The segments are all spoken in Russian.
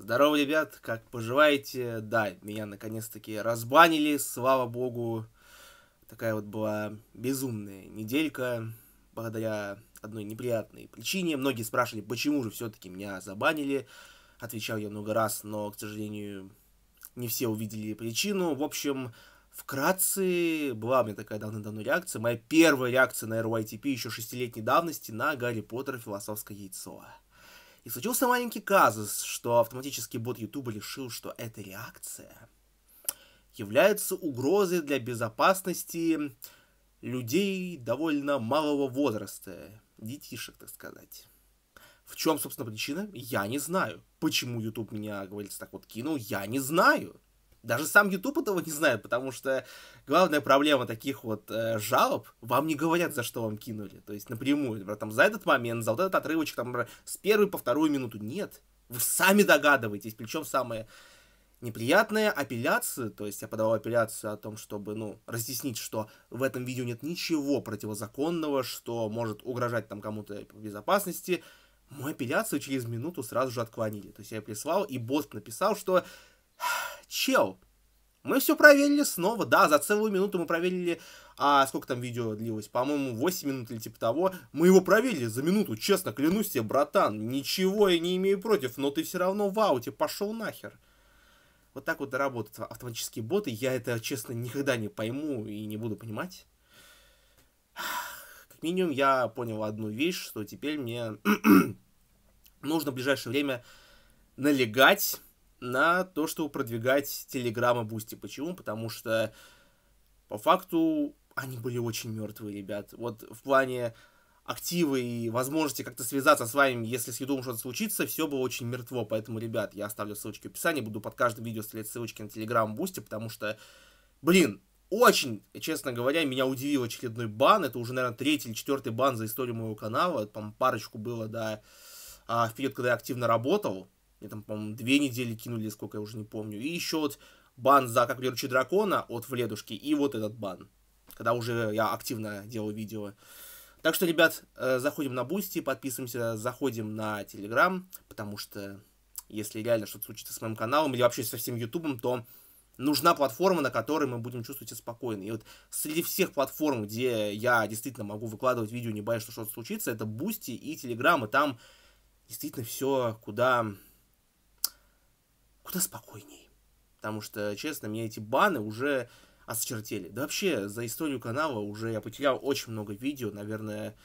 Здорово, ребят, как поживаете? Да, меня наконец-таки разбанили, слава богу. Такая вот была безумная неделька, благодаря одной неприятной причине. Многие спрашивали, почему же все-таки меня забанили. Отвечал я много раз, но, к сожалению, не все увидели причину. В общем, вкратце была у меня такая давно-давно реакция. Моя первая реакция на RYTP еще шестилетней давности на Гарри Поттер и философское яйцо. И случился маленький казус, что автоматический бот Ютуба решил, что эта реакция является угрозой для безопасности людей довольно малого возраста, детишек, так сказать. В чем, собственно, причина? Я не знаю. Почему YouTube меня, говорится, так вот кинул, я не знаю. Даже сам YouTube этого не знает, потому что главная проблема таких вот э, жалоб, вам не говорят, за что вам кинули. То есть напрямую, там, за этот момент, за вот этот отрывочек, там, с первой по вторую минуту. Нет, вы сами догадываетесь, причем самое неприятная апелляция, то есть я подавал апелляцию о том, чтобы, ну, разъяснить, что в этом видео нет ничего противозаконного, что может угрожать там кому-то безопасности, мою апелляцию через минуту сразу же отклонили. То есть я прислал, и босс написал, что чел, мы все проверили снова, да, за целую минуту мы проверили, а сколько там видео длилось, по-моему, 8 минут или типа того, мы его проверили за минуту, честно, клянусь тебе, братан, ничего я не имею против, но ты все равно в ауте, пошел нахер. Вот так вот работают автоматические боты, я это, честно, никогда не пойму и не буду понимать. Как минимум, я понял одну вещь, что теперь мне нужно в ближайшее время налегать на то, чтобы продвигать Телеграм и Бусти. Почему? Потому что по факту они были очень мертвые, ребят. Вот в плане активы и возможности как-то связаться с вами, если с Ютубом что-то случится, все было очень мертво. Поэтому, ребят, я оставлю ссылочки в описании, буду под каждым видео оставлять ссылочки на Телеграм Бусти, потому что, блин, очень, честно говоря, меня удивил очередной бан. Это уже, наверное, третий или четвертый бан за историю моего канала. Там парочку было, да, а, в период, когда я активно работал. Мне там, по-моему, две недели кинули, сколько я уже не помню. И еще вот бан за как приручи дракона от Вледушки и вот этот бан. Когда уже я активно делал видео. Так что, ребят, э, заходим на Бусти, подписываемся, заходим на Телеграм, потому что если реально что-то случится с моим каналом или вообще со всем Ютубом, то нужна платформа, на которой мы будем чувствовать себя спокойно. И вот среди всех платформ, где я действительно могу выкладывать видео, не боясь, что что-то случится, это Бусти и Телеграм, и там действительно все куда куда спокойней. Потому что, честно, меня эти баны уже осчертели. Да вообще, за историю канала уже я потерял очень много видео, наверное,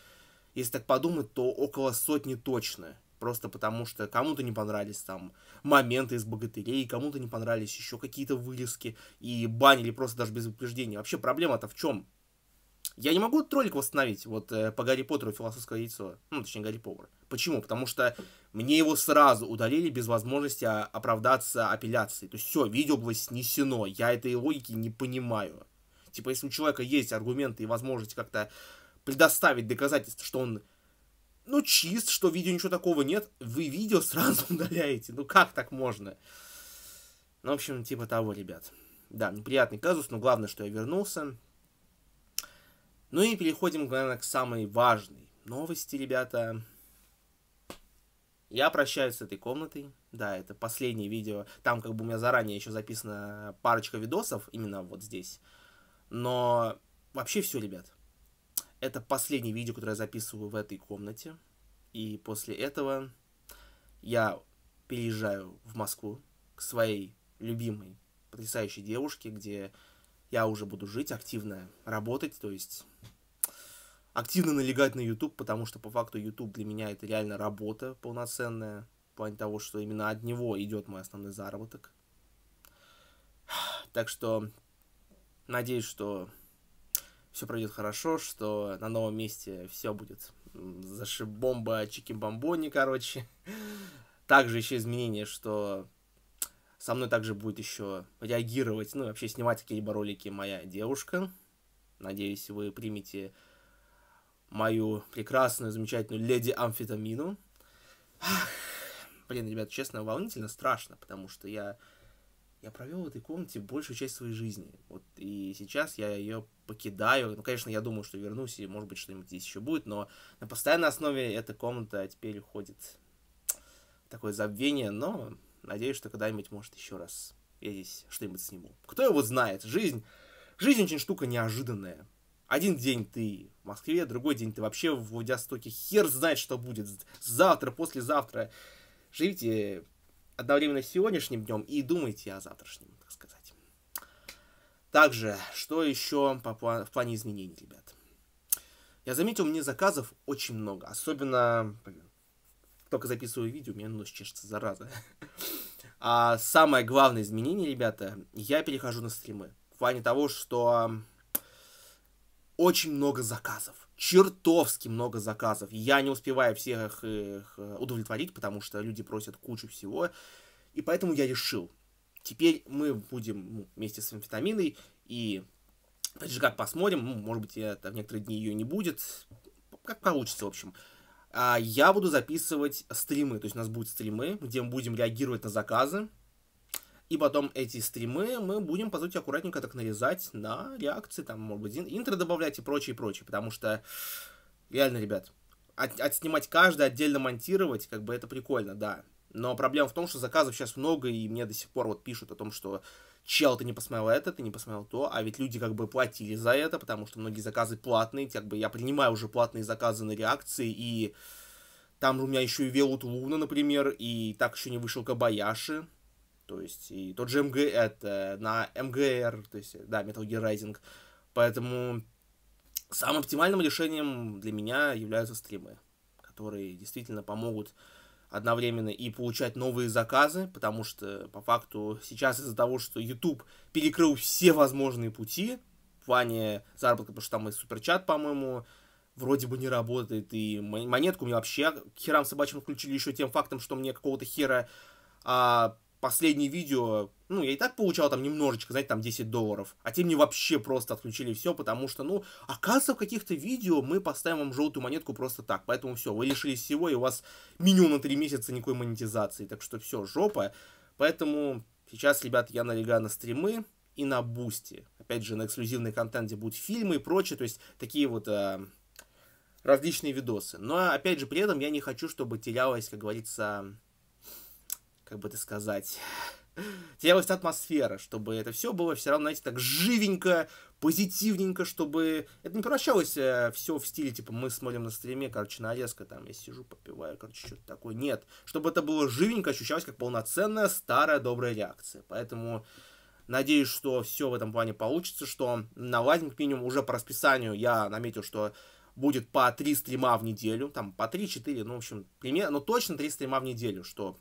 если так подумать, то около сотни точно. Просто потому что кому-то не понравились там моменты из богатырей, кому-то не понравились еще какие-то вырезки и банили просто даже без упреждения. Вообще проблема-то в чем? Я не могу этот ролик восстановить, вот э, по Гарри Поттеру «Философское яйцо». Ну, точнее, Гарри Повар. Почему? Потому что мне его сразу удалили без возможности а, оправдаться апелляцией. То есть все, видео было снесено. Я этой логики не понимаю. Типа, если у человека есть аргументы и возможность как-то предоставить доказательства, что он, ну, чист, что видео ничего такого нет, вы видео сразу удаляете. Ну, как так можно? Ну, в общем, типа того, ребят. Да, неприятный казус, но главное, что я вернулся. Ну и переходим, наверное, к самой важной новости, ребята. Я прощаюсь с этой комнатой. Да, это последнее видео. Там как бы у меня заранее еще записана парочка видосов, именно вот здесь. Но вообще все, ребят. Это последнее видео, которое я записываю в этой комнате. И после этого я переезжаю в Москву к своей любимой, потрясающей девушке, где я уже буду жить активно, работать, то есть активно налегать на YouTube, потому что по факту YouTube для меня это реально работа полноценная, в плане того, что именно от него идет мой основной заработок. Так что надеюсь, что все пройдет хорошо, что на новом месте все будет зашибомба, чики-бомбони, короче. Также еще изменение, что со мной также будет еще реагировать, ну вообще снимать какие-либо ролики моя девушка. Надеюсь, вы примете мою прекрасную, замечательную леди Амфетамину. Ах, блин, ребят, честно, волнительно, страшно, потому что я, я провел в этой комнате большую часть своей жизни. Вот и сейчас я ее покидаю. Ну, конечно, я думаю, что вернусь, и, может быть, что-нибудь здесь еще будет, но на постоянной основе эта комната теперь уходит такое забвение, но Надеюсь, что когда-нибудь, может, еще раз я здесь что-нибудь сниму. Кто его знает? Жизнь, жизнь очень штука неожиданная. Один день ты в Москве, другой день ты вообще в Владивостоке. Хер знает, что будет завтра, послезавтра. Живите одновременно с сегодняшним днем и думайте о завтрашнем, так сказать. Также, что еще по, в плане изменений, ребят? Я заметил, мне заказов очень много, особенно, блин, только записываю видео, у меня нос чешется, зараза. А самое главное изменение, ребята, я перехожу на стримы. В плане того, что очень много заказов. Чертовски много заказов. Я не успеваю всех их э, удовлетворить, потому что люди просят кучу всего. И поэтому я решил. Теперь мы будем ну, вместе с амфетаминой и опять же как посмотрим. может быть, я, в некоторые дни ее не будет. Как получится, в общем. А, я буду записывать стримы, то есть у нас будут стримы, где мы будем реагировать на заказы, и потом эти стримы мы будем, по сути, аккуратненько так нарезать на реакции, там, может быть, интро добавлять и прочее, и прочее, потому что, реально, ребят, от, отснимать каждый, отдельно монтировать, как бы это прикольно, да, но проблема в том, что заказов сейчас много, и мне до сих пор вот пишут о том, что чел, ты не посмотрел это, ты не посмотрел то, а ведь люди как бы платили за это, потому что многие заказы платные, как бы я принимаю уже платные заказы на реакции, и там у меня еще и Велут Луна, например, и так еще не вышел Кабаяши, то есть и тот же МГ, это на МГР, то есть, да, Metal Gear Rising, поэтому самым оптимальным решением для меня являются стримы, которые действительно помогут одновременно и получать новые заказы, потому что по факту сейчас из-за того, что YouTube перекрыл все возможные пути в плане заработка, потому что там и суперчат, по-моему, вроде бы не работает, и монетку мне вообще к херам собачьим включили еще тем фактом, что мне какого-то хера а, последнее видео, ну, я и так получал там немножечко, знаете, там 10 долларов, а те мне вообще просто отключили все, потому что, ну, оказывается, в каких-то видео мы поставим вам желтую монетку просто так, поэтому все, вы лишились всего, и у вас минимум на 3 месяца никакой монетизации, так что все, жопа, поэтому сейчас, ребят, я налегаю на стримы и на бусти, опять же, на эксклюзивный контент, где будут фильмы и прочее, то есть такие вот... Э, различные видосы. Но, ну, а опять же, при этом я не хочу, чтобы терялась, как говорится, как бы это сказать, требовалась атмосфера, чтобы это все было все равно, знаете, так живенько, позитивненько, чтобы это не превращалось э, все в стиле, типа, мы смотрим на стриме, короче, нарезка, там, я сижу, попиваю, короче, что-то такое. Нет, чтобы это было живенько, ощущалось как полноценная старая добрая реакция. Поэтому надеюсь, что все в этом плане получится, что наладим, к минимум, уже по расписанию я наметил, что будет по 3 стрима в неделю, там по 3-4, ну, в общем, примерно, ну, точно 3 стрима в неделю, что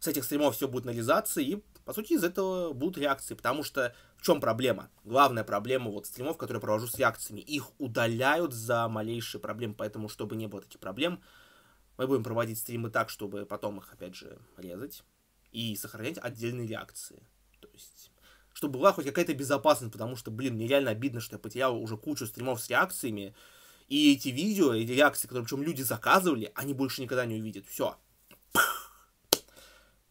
с этих стримов все будет анализаться, и, по сути, из этого будут реакции, потому что в чем проблема? Главная проблема вот стримов, которые провожу с реакциями, их удаляют за малейшие проблемы, поэтому, чтобы не было таких проблем, мы будем проводить стримы так, чтобы потом их, опять же, резать и сохранять отдельные реакции. То есть, чтобы была хоть какая-то безопасность, потому что, блин, мне реально обидно, что я потерял уже кучу стримов с реакциями, и эти видео, эти реакции, которые причем люди заказывали, они больше никогда не увидят. Все,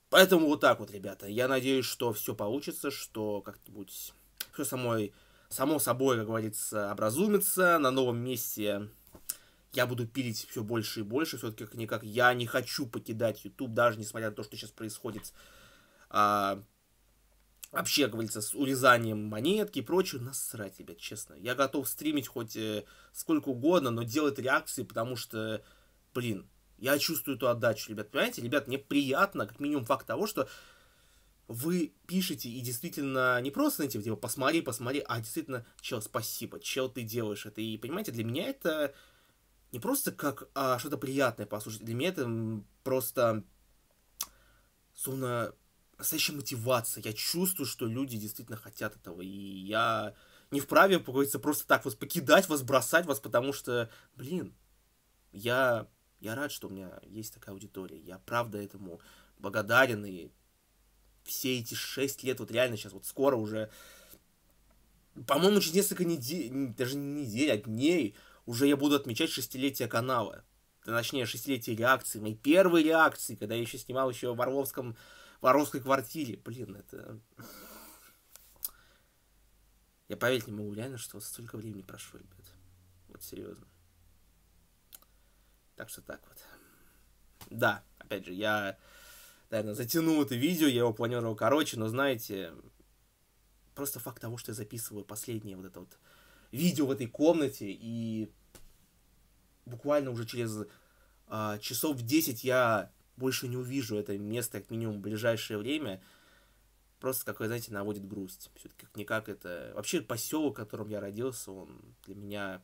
Поэтому вот так вот, ребята. Я надеюсь, что все получится, что как-нибудь все самой, само собой, как говорится, образумится. На новом месте я буду пилить все больше и больше. Все-таки как никак я не хочу покидать YouTube, даже несмотря на то, что сейчас происходит а, вообще, как говорится, с урезанием монетки и прочее. Насрать, ребят, честно. Я готов стримить хоть э, сколько угодно, но делать реакции, потому что, блин, я чувствую эту отдачу, ребят, понимаете? Ребят, мне приятно, как минимум, факт того, что вы пишете и действительно не просто знаете, типа, посмотри, посмотри, а действительно, чел, спасибо, чел, ты делаешь это. И, понимаете, для меня это не просто как а, что-то приятное послушать, для меня это просто, словно, настоящая мотивация. Я чувствую, что люди действительно хотят этого, и я не вправе, как говорится, просто так вас покидать, вас бросать вас, потому что, блин, я я рад, что у меня есть такая аудитория. Я правда этому благодарен. И все эти шесть лет, вот реально сейчас, вот скоро уже, по-моему, через несколько недель, даже не недель, а дней, уже я буду отмечать шестилетие канала. Точнее, шестилетие реакции, мои первые реакции, когда я еще снимал еще в Орловском, в Орловской квартире. Блин, это... Я поверить не могу реально, что столько времени прошло, ребят. Вот серьезно. Так что так вот. Да, опять же, я, наверное, затянул это видео, я его планировал короче, но знаете, просто факт того, что я записываю последнее вот это вот видео в этой комнате, и буквально уже через а, часов 10 я больше не увижу это место, как минимум, в ближайшее время. Просто, как вы знаете, наводит грусть. Все-таки как-никак это... Вообще, поселок, в котором я родился, он для меня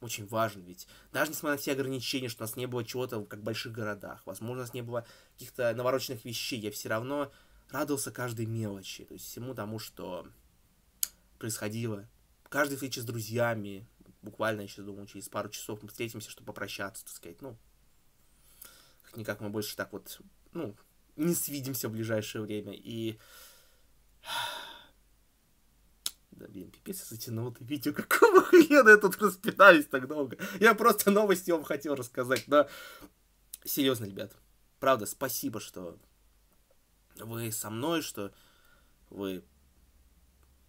очень важен, ведь даже несмотря на все ограничения, что у нас не было чего-то, как в больших городах, возможно, у нас не было каких-то навороченных вещей, я все равно радовался каждой мелочи, то есть всему тому, что происходило. Каждый встреча с друзьями, буквально, я сейчас думаю, через пару часов мы встретимся, чтобы попрощаться, так сказать, ну, никак мы больше так вот, ну, не свидимся в ближайшее время, и да, блин, пипец, я затянул это видео. Какого хрена я тут распинаюсь так долго? Я просто новости вам хотел рассказать, но... Серьезно, ребят. Правда, спасибо, что вы со мной, что вы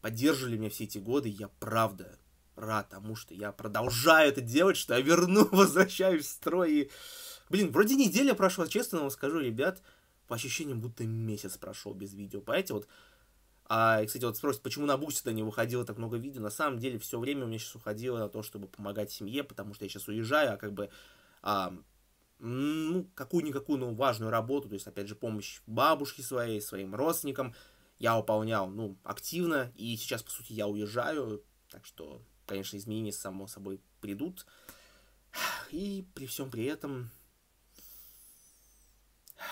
поддерживали меня все эти годы. Я правда рад тому, что я продолжаю это делать, что я верну, возвращаюсь в строй. И... Блин, вроде неделя прошла, честно вам скажу, ребят, по ощущениям, будто месяц прошел без видео. Понимаете, вот а, кстати, вот спросят, почему на Бусте то не выходило так много видео. На самом деле, все время у меня сейчас уходило на то, чтобы помогать семье, потому что я сейчас уезжаю, а как бы, а, ну, какую-никакую, но ну, важную работу, то есть, опять же, помощь бабушке своей, своим родственникам, я выполнял, ну, активно, и сейчас, по сути, я уезжаю, так что, конечно, изменения, само собой, придут. И при всем при этом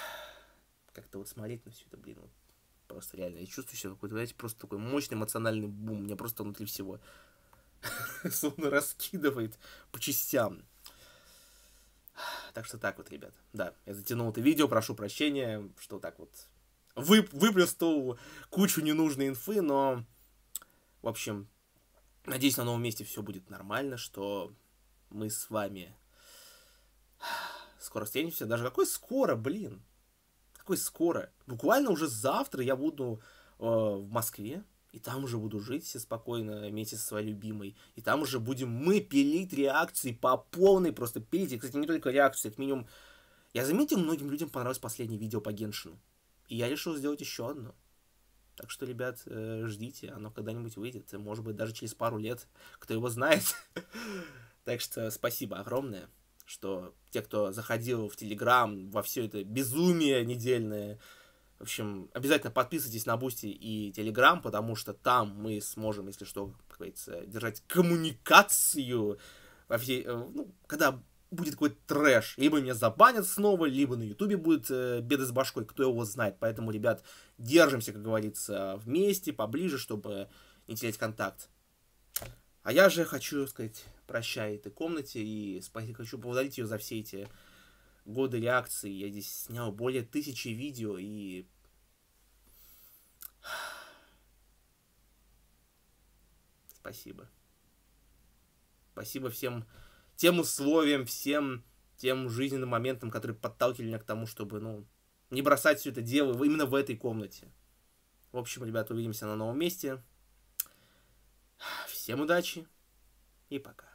как-то вот смотреть на все это, блин, вот Просто реально. Я чувствую себя какой-то, знаете, просто такой мощный эмоциональный бум. Меня просто внутри всего словно раскидывает по частям. Так что так вот, ребят. Да, я затянул это видео, прошу прощения, что так вот вып выплеснул кучу ненужной инфы, но, в общем, надеюсь, на новом месте все будет нормально, что мы с вами скоро встретимся. Даже какой скоро, блин? Какое скоро? Буквально уже завтра я буду э, в Москве, и там уже буду жить все спокойно вместе со своей любимой. И там уже будем мы пилить реакции по полной, просто пилить. И, кстати, не только реакции, а как минимум... Я заметил, многим людям понравилось последнее видео по Геншину. И я решил сделать еще одно. Так что, ребят, э, ждите, оно когда-нибудь выйдет. Может быть, даже через пару лет. Кто его знает. Так что спасибо огромное что те, кто заходил в Телеграм во все это безумие недельное, в общем, обязательно подписывайтесь на Бусти и Телеграм, потому что там мы сможем, если что, как говорится, держать коммуникацию во всей... Э, ну, когда будет какой-то трэш. Либо меня забанят снова, либо на Ютубе будет э, беды с башкой, кто его знает. Поэтому, ребят, держимся, как говорится, вместе, поближе, чтобы не терять контакт. А я же хочу сказать прощай этой комнате. И спасибо, хочу поблагодарить ее за все эти годы реакции. Я здесь снял более тысячи видео и... Спасибо. Спасибо всем тем условиям, всем тем жизненным моментам, которые подталкивали меня к тому, чтобы, ну, не бросать все это дело именно в этой комнате. В общем, ребята, увидимся на новом месте. Всем удачи и пока.